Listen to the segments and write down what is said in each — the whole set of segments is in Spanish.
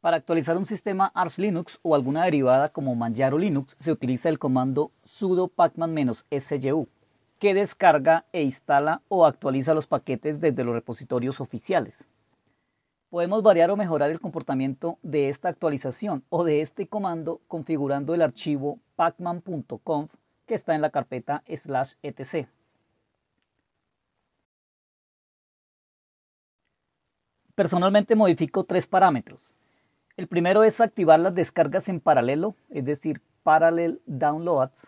Para actualizar un sistema Arch Linux o alguna derivada como Manjaro Linux se utiliza el comando sudo pacman-sgu que descarga e instala o actualiza los paquetes desde los repositorios oficiales. Podemos variar o mejorar el comportamiento de esta actualización o de este comando configurando el archivo pacman.conf que está en la carpeta slash etc. Personalmente modifico tres parámetros, el primero es activar las descargas en paralelo, es decir, Parallel Downloads.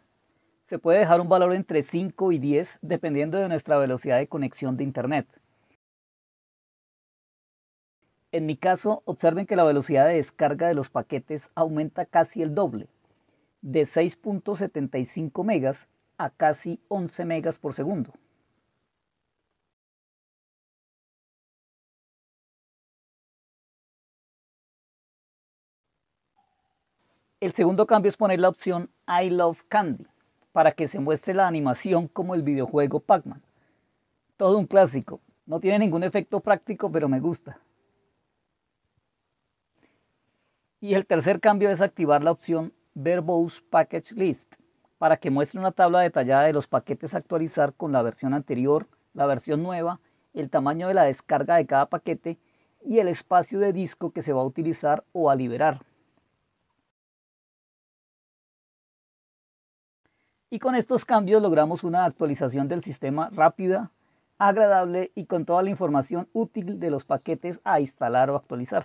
Se puede dejar un valor entre 5 y 10 dependiendo de nuestra velocidad de conexión de Internet. En mi caso, observen que la velocidad de descarga de los paquetes aumenta casi el doble, de 6.75 megas a casi 11 megas por segundo. El segundo cambio es poner la opción I Love Candy para que se muestre la animación como el videojuego Pac-Man. Todo un clásico. No tiene ningún efecto práctico, pero me gusta. Y el tercer cambio es activar la opción Verbose Package List para que muestre una tabla detallada de los paquetes a actualizar con la versión anterior, la versión nueva, el tamaño de la descarga de cada paquete y el espacio de disco que se va a utilizar o a liberar. Y con estos cambios logramos una actualización del sistema rápida, agradable y con toda la información útil de los paquetes a instalar o actualizar.